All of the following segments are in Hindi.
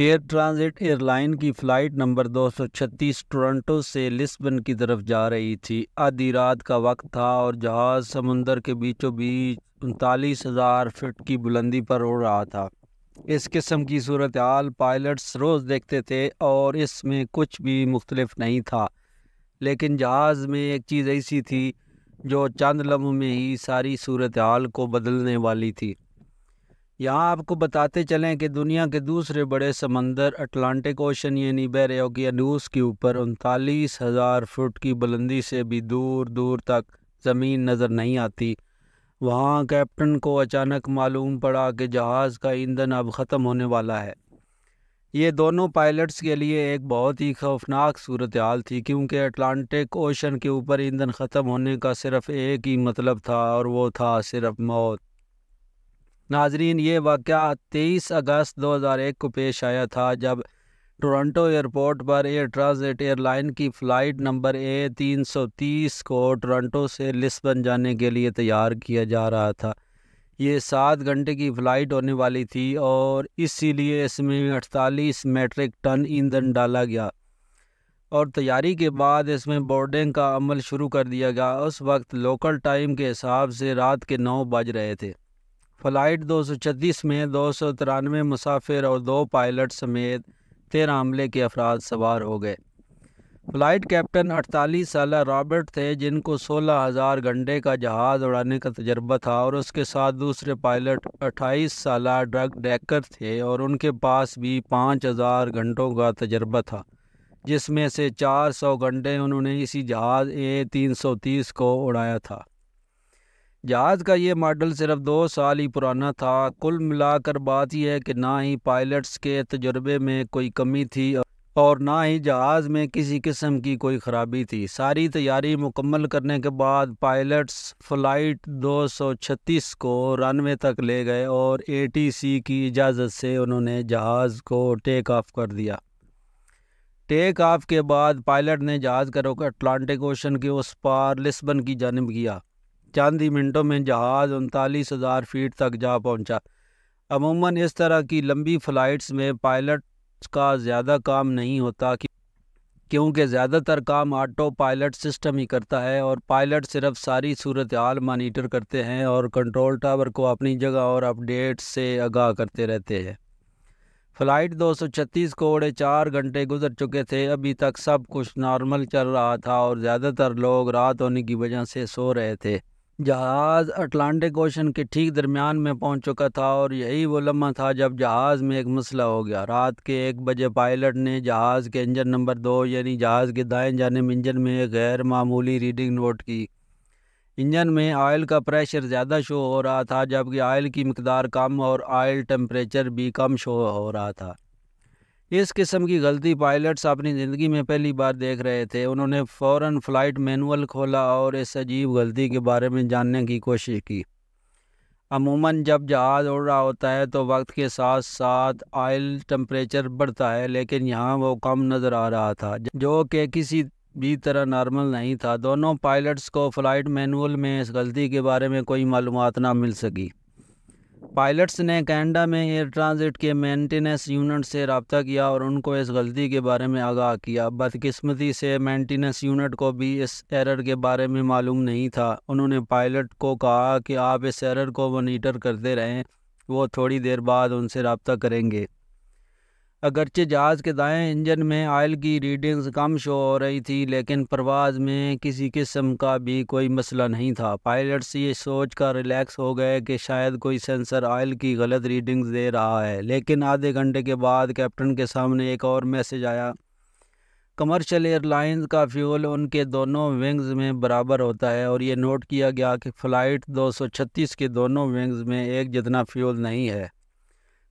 एयर ट्रांजिट एयरलाइन की फ़्लाइट नंबर 236 टोरंटो से लिस्बन की तरफ जा रही थी आधी रात का वक्त था और जहाज़ समुंदर के बीचों बीच उनतालीस हज़ार फिट की बुलंदी पर उड़ रहा था इस किस्म की सूरत हाल पायलट्स रोज़ देखते थे और इसमें कुछ भी मुख्तलफ नहीं था लेकिन जहाज़ में एक चीज़ ऐसी थी जो चंद लम्हों में ही सारी सूरत हाल को बदलने वाली थी यहाँ आपको बताते चलें कि दुनिया के दूसरे बड़े समंदर अटलांटिक ओशन यानी कि अनूस के ऊपर उनतालीस हज़ार फुट की बुलंदी से भी दूर दूर तक ज़मीन नज़र नहीं आती वहाँ कैप्टन को अचानक मालूम पड़ा कि जहाज़ का ईंधन अब ख़त्म होने वाला है ये दोनों पायलट्स के लिए एक बहुत ही खौफनाक सूरत हाल थी क्योंकि अटलांटिक ओशन के ऊपर ईंधन ख़त्म होने का सिर्फ़ एक ही मतलब था और वो था सिर्फ मौत नाजरीन ये वाक़ तेईस अगस्त 2001 को पेश आया था जब टोरंटो एयरपोर्ट पर एयर ट्रांजिट एयरलाइन की फ़्लाइट नंबर ए 330 को टोरंटो से लिस्बन जाने के लिए तैयार किया जा रहा था ये सात घंटे की फ़्लाइट होने वाली थी और इसीलिए इसमें 48 मेट्रिक टन ईंधन डाला गया और तैयारी के बाद इसमें बोर्डिंग का अमल शुरू कर दिया गया उस वक्त लोकल टाइम के हिसाब से रात के नौ बज रहे थे फ्लाइट 236 में दो सौ तिरानवे मुसाफिर और दो पायलट समेत तेरह हमले के अफराद सवार हो गए फ्लाइट कैप्टन अड़तालीस साल रॉबर्ट थे जिनको सोलह हज़ार घंटे का जहाज़ उड़ाने का तजर्बा था और उसके साथ दूसरे पायलट अट्ठाईस साल ड्रग डैकर थे और उनके पास भी पाँच हज़ार घंटों का तजर्बा था जिसमें से चार सौ घंटे उन्होंने इसी जहाज़ ए तीन सौ तीस को उड़ाया था जहाज़ का ये मॉडल सिर्फ दो साल ही पुराना था कुल मिलाकर बात यह है कि ना ही पायलट्स के तजर्बे में कोई कमी थी और ना ही जहाज़ में किसी किस्म की कोई ख़राबी थी सारी तैयारी मुकम्मल करने के बाद पायलट्स फ़्लाइट 236 को रनवे तक ले गए और एटीसी की इजाज़त से उन्होंने जहाज़ को टेक ऑफ कर दिया टेक ऑफ के बाद पायलट ने जहाज़ का रुख अटलांटिक ओशन के उस पार लिस्बन की जानब किया चंद ही मिनटों में जहाज़ उनतालीस हज़ार फीट तक जा पहुंचा। अमूमन इस तरह की लंबी फ़्लाइट्स में पायलट का ज़्यादा काम नहीं होता क्योंकि ज़्यादातर काम ऑटो पायलट सिस्टम ही करता है और पायलट सिर्फ सारी सूरत हाल मानीटर करते हैं और कंट्रोल टावर को अपनी जगह और अपडेट से आगाह करते रहते हैं फ़्लाइट 236 को उड़े चार घंटे गुजर चुके थे अभी तक सब कुछ नॉर्मल चल रहा था और ज़्यादातर लोग रात होने की वजह से सो रहे थे जहाज़ अटलांटिक ओशन के ठीक दरमियान में पहुंच चुका था और यही वो लम्हा था जब जहाज़ में एक मसला हो गया रात के एक बजे पायलट ने जहाज़ के इंजन नंबर दो यानी जहाज़ के दाएं में इंजन में गैर मामूली रीडिंग नोट की इंजन में आयल का प्रेशर ज़्यादा शो हो रहा था जबकि आयल की मकदार कम और आयल टेम्परेचर भी कम शो हो रहा था इस किस्म की गलती पायलट्स अपनी ज़िंदगी में पहली बार देख रहे थे उन्होंने फ़ौर फ़्लाइट मैनुअल खोला और इस अजीब गलती के बारे में जानने की कोशिश की अमूमन जब जहाज़ उड़ रहा होता है तो वक्त के साथ साथ आयल टम्परेचर बढ़ता है लेकिन यहाँ वो कम नज़र आ रहा था जो कि किसी भी तरह नॉर्मल नहीं था दोनों पायलट्स को फ़्लाइट मैनुअल में इस गलती के बारे में कोई मालूम ना मिल सकी पायलट्स ने कैनेडा में एयर ट्रांसिट के मेंटेनेंस यूनिट से रबता किया और उनको इस गलती के बारे में आगाह किया बदकिस्मती से मेंटेनेंस यूनिट को भी इस एरर के बारे में मालूम नहीं था उन्होंने पायलट को कहा कि आप इस एरर को मोनीटर करते रहें वो थोड़ी देर बाद उनसे रबता करेंगे अगरचे जहाज़ के दाएं इंजन में आयल की रीडिंग्स कम शो हो रही थी लेकिन परवाज़ में किसी किस्म का भी कोई मसला नहीं था पायलट्स ये सोच कर रिलैक्स हो गए कि शायद कोई सेंसर आयल की गलत रीडिंग्स दे रहा है लेकिन आधे घंटे के बाद कैप्टन के सामने एक और मैसेज आया कमर्शियल एयरलाइंस का फ्यूल उनके दोनों विंग्स में बराबर होता है और ये नोट किया गया कि फ़्लाइट दो के दोनों विंग्स में एक जितना फ्यूल नहीं है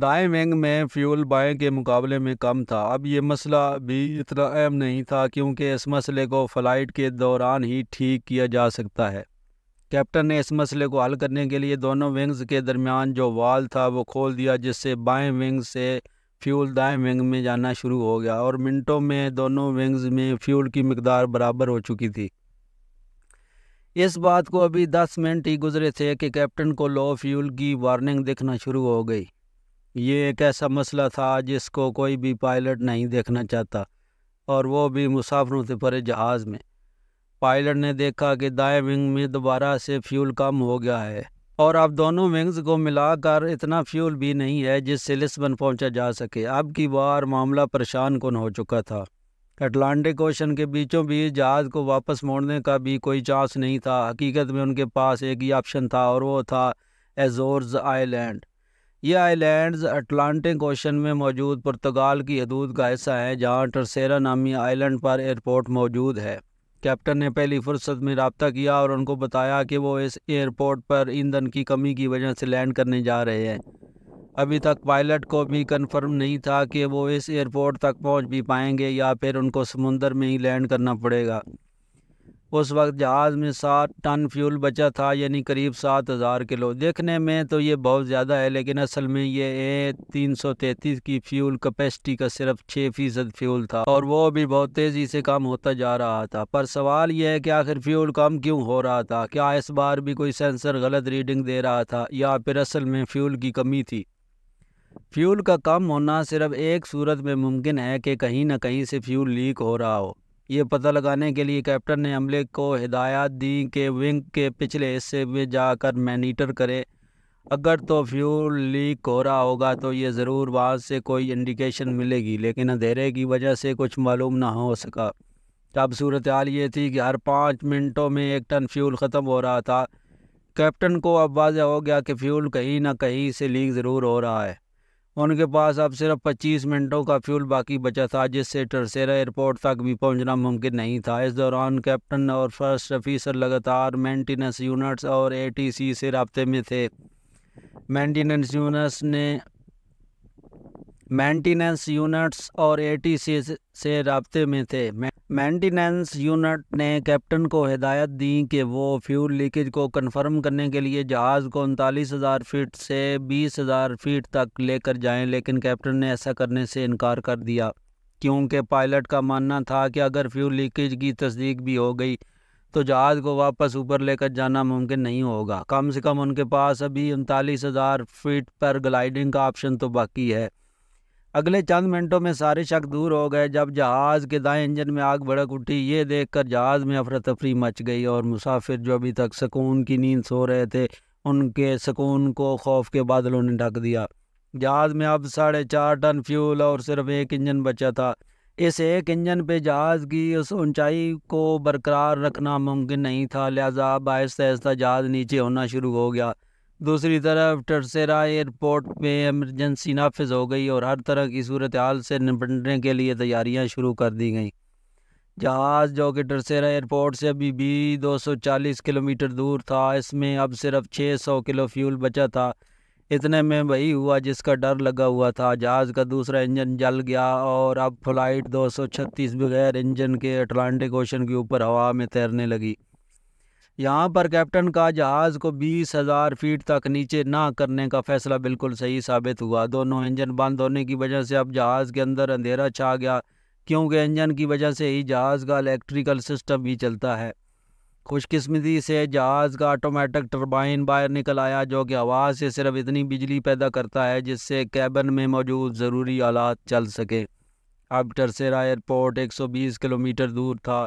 दाएं विंग में फ्यूल बाएं के मुकाबले में कम था अब ये मसला भी इतना अहम नहीं था क्योंकि इस मसले को फ़्लाइट के दौरान ही ठीक किया जा सकता है कैप्टन ने इस मसले को हल करने के लिए दोनों विंग्स के दरमियान जो वाल था वो खोल दिया जिससे बाएं विंग से फ्यूल दाएं विंग में जाना शुरू हो गया और मिनटों में दोनों विंग्स में फ्यूल की मकदार बराबर हो चुकी थी इस बात को अभी दस मिनट ही गुजरे थे कि कैप्टन को लो फ्यूल की वार्निंग दिखना शुरू हो गई ये एक ऐसा मसला था जिसको कोई भी पायलट नहीं देखना चाहता और वो भी मुसाफरों से परे जहाज़ में पायलट ने देखा कि दाएँ विंग में दोबारा से फ्यूल कम हो गया है और अब दोनों विंग्स को मिलाकर इतना फ्यूल भी नहीं है जिससे लिस्बन पहुंचा जा सके अब की बार मामला परेशान कन हो चुका था अटलांटिक ओशन के बीचों बीच जहाज़ को वापस मोड़ने का भी कोई चांस नहीं था हकीकत में उनके पास एक ही ऑप्शन था और वो था एजोर्स आइलैंड ये आइलैंड्स अटलांटिक ओशन में मौजूद पुर्तगाल की हदूद का हिस्सा है जहाँ टरसेरा नामी आइलैंड पर एयरपोर्ट मौजूद है कैप्टन ने पहली फुर्सत में रबता किया और उनको बताया कि वो इस एयरपोर्ट पर ईंधन की कमी की वजह से लैंड करने जा रहे हैं अभी तक पायलट को भी कन्फर्म नहीं था कि वो इस एयरपोर्ट तक पहुँच भी पाएंगे या फिर उनको समुंदर में ही लैंड करना पड़ेगा उस वक्त जहाज़ में सात टन फ्यूल बचा था यानी करीब सात हज़ार किलो देखने में तो ये बहुत ज़्यादा है लेकिन असल में ये ए तीन सौ तैतीस की फ्यूल कैपेसिटी का सिर्फ छः फीसद फ्यूल था और वो भी बहुत तेज़ी से कम होता जा रहा था पर सवाल यह है कि आखिर फ्यूल कम क्यों हो रहा था क्या इस बार भी कोई सेंसर गलत रीडिंग दे रहा था या फिर असल में फ्यूल की कमी थी फ्यूल का कम होना सिर्फ एक सूरत में मुमकिन है कि कहीं ना कहीं से फ्यूल लीक हो रहा हो ये पता लगाने के लिए कैप्टन ने अमले को हिदायत दी कि विंग के पिछले हिस्से में जाकर मैनीटर करे अगर तो फ्यूल लीक हो रहा होगा तो ये ज़रूर वहाँ से कोई इंडिकेशन मिलेगी लेकिन अंधेरे की वजह से कुछ मालूम ना हो सका तब सूरत हाल ये थी कि हर पाँच मिनटों में एक टन फ्यूल ख़त्म हो रहा था कैप्टन को अब वाजह हो गया कि फ्यूल कहीं ना कहीं से लीक ज़रूर हो रहा है उनके पास अब सिर्फ पच्चीस मिनटों का फ्यूल बाकी बचा था जिससे टरसेरा एयरपोर्ट तक भी पहुंचना मुमकिन नहीं था इस दौरान कैप्टन और फर्स्ट ऑफिसर लगातार मेंटेनेंस यूनिट्स और एटीसी से रबते में थे मेंटेनेंस यूनिट्स ने मेंटेनेंस यूनिट्स और ए से रबते में थे मेंटेनेंस यूनिट ने कैप्टन को हिदायत दी कि वो फ्यूल लीकेज को कन्फर्म करने के लिए जहाज़ को उनतालीस हज़ार फीट से बीस हज़ार फीट तक लेकर जाएं लेकिन कैप्टन ने ऐसा करने से इनकार कर दिया क्योंकि पायलट का मानना था कि अगर फ्यूल लीकेज की तस्दीक भी हो गई तो जहाज़ को वापस ऊपर लेकर जाना मुमकिन नहीं होगा कम से कम उनके पास अभी उनतालीस हज़ार फीट पर ग्लाइडिंग का ऑप्शन तो बाकी है अगले चंद मिनटों में सारे शक दूर हो गए जब जहाज़ के दाएं इंजन में आग भड़क उठी ये देखकर जहाज़ में अफरा तफरी मच गई और मुसाफिर जो अभी तक सुकून की नींद सो रहे थे उनके सुकून को खौफ के बादलों ने ढक दिया जहाज़ में अब साढ़े चार टन फ्यूल और सिर्फ एक इंजन बचा था इस एक इंजन पे जहाज़ की उस ऊंचाई को बरकरार रखना मुमकिन नहीं था लिहाजा अब आहिस्ता आहिस्ता जहाज़ नीचे होना शुरू हो गया दूसरी तरफ टरसेरा एयरपोर्ट पे एमरजेंसी नाफज हो गई और हर तरह की सूरत हाल से निपटने के लिए तैयारियां शुरू कर दी गई जहाज़ जो कि टरसेरा एयरपोर्ट से अभी भी 240 किलोमीटर दूर था इसमें अब सिर्फ 600 किलो फ्यूल बचा था इतने में वही हुआ जिसका डर लगा हुआ था जहाज़ का दूसरा इंजन जल गया और अब फ्लाइट दो बगैर इंजन के अटलान्टिक ओशन के ऊपर हवा में तैरने लगी यहाँ पर कैप्टन का जहाज़ को बीस हज़ार फीट तक नीचे ना करने का फैसला बिल्कुल सही साबित हुआ दोनों इंजन बंद होने की वजह से अब जहाज़ के अंदर अंधेरा छा गया क्योंकि इंजन की वजह से ही जहाज़ का इलेक्ट्रिकल सिस्टम भी चलता है खुशकिस्मती से जहाज़ का ऑटोमेटिक टर्बाइन बाहर निकल आया जो कि हवा से सिर्फ इतनी बिजली पैदा करता है जिससे कैबन में मौजूद ज़रूरी आलात चल सके अब टरसेरा एयरपोर्ट 120 किलोमीटर दूर था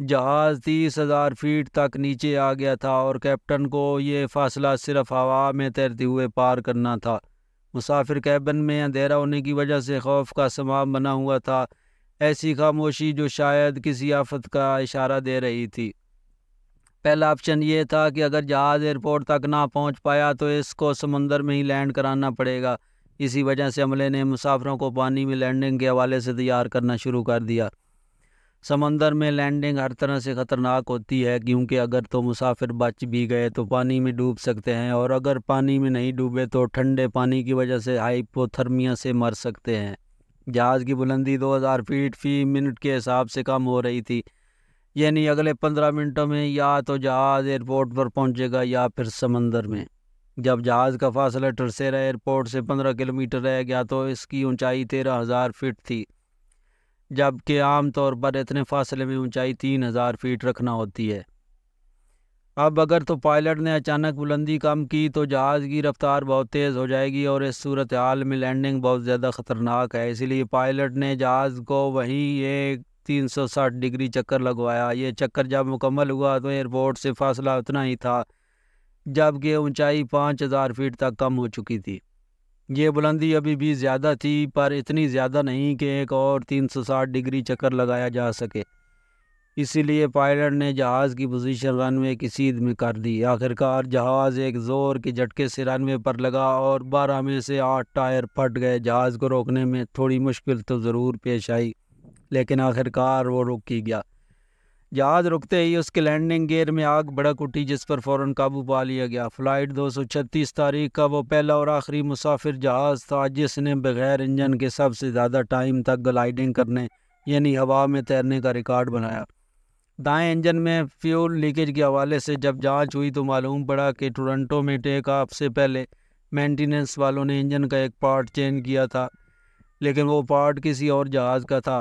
जहाज़ तीस हज़ार फीट तक नीचे आ गया था और कैप्टन को ये फासला सिर्फ हवा में तैरते हुए पार करना था मुसाफिर कैबिन में अंधेरा होने की वजह से खौफ का समाम बना हुआ था ऐसी खामोशी जो शायद किसी आफत का इशारा दे रही थी पहला ऑप्शन ये था कि अगर जहाज़ एयरपोर्ट तक ना पहुंच पाया तो इसको समंदर में ही लैंड कराना पड़ेगा इसी वजह से अमले ने मुसाफिरों को पानी में लैंडिंग के हवाले से तैयार करना शुरू कर दिया समंदर में लैंडिंग हर तरह से ख़तरनाक होती है क्योंकि अगर तो मुसाफिर बच भी गए तो पानी में डूब सकते हैं और अगर पानी में नहीं डूबे तो ठंडे पानी की वजह से हाइपोथर्मिया से मर सकते हैं जहाज़ की बुलंदी 2000 फीट फी मिनट के हिसाब से कम हो रही थी यानी अगले 15 मिनटों में या तो जहाज़ एयरपोर्ट पर पहुँचेगा या फिर समंदर में जब जहाज़ का फासला टरसेरा एयरपोर्ट से पंद्रह किलोमीटर रह गया तो इसकी ऊँचाई तेरह फीट थी जबकि आम तौर पर इतने फासले में ऊंचाई तीन हज़ार फीट रखना होती है अब अगर तो पायलट ने अचानक बुलंदी कम की तो जहाज़ की रफ्तार बहुत तेज़ हो जाएगी और इस सूरत हाल में लैंडिंग बहुत ज़्यादा ख़तरनाक है इसलिए पायलट ने जहाज़ को वहीं एक तीन सौ साठ डिग्री चक्कर लगवाया ये चक्कर जब मुकम्मल हुआ तो एयरपोर्ट से फासला उतना ही था जबकि ऊंचाई पाँच हज़ार फीट तक कम हो चुकी थी ये बुलंदी अभी भी ज़्यादा थी पर इतनी ज़्यादा नहीं कि एक और 360 डिग्री चक्कर लगाया जा सके इसीलिए पायलट ने जहाज़ की पोजीशन रनवे की सीध में कर दी आखिरकार जहाज़ एक ज़ोर के झटके से रनवे पर लगा और बारह में से आठ टायर फट गए जहाज़ को रोकने में थोड़ी मुश्किल तो ज़रूर पेश आई लेकिन आखिरकार वो रुक ही गया जहाज़ रुकते ही उसके लैंडिंग गेयर में आग भड़क उठी जिस पर फौरन काबू पा लिया गया फ़्लाइट 236 तारीख का वो पहला और आखिरी मुसाफिर जहाज़ था जिसने बगैर इंजन के सबसे ज़्यादा टाइम तक ग्लाइडिंग करने यानी हवा में तैरने का रिकॉर्ड बनाया दाएं इंजन में फ्यूल लीकेज के हवाले से जब जांच हुई तो मालूम पड़ा कि टोरंटो में टेक ऑफ से पहले मेंटेनेंस वालों ने इंजन का एक पार्ट चेंज किया था लेकिन वो पार्ट किसी और जहाज़ का था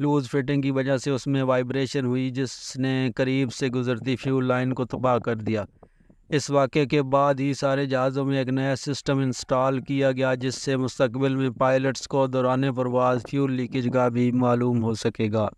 लूज़ फिटिंग की वजह से उसमें वाइब्रेशन हुई जिसने करीब से गुजरती फ्यूल लाइन को तबाह कर दिया इस वाक़े के बाद ही सारे जहाज़ों में एक नया सिस्टम इंस्टॉल किया गया जिससे मुस्तबिल में पायलट्स को दौरान परवाज़ फ्यूल लीकेज का भी मालूम हो सकेगा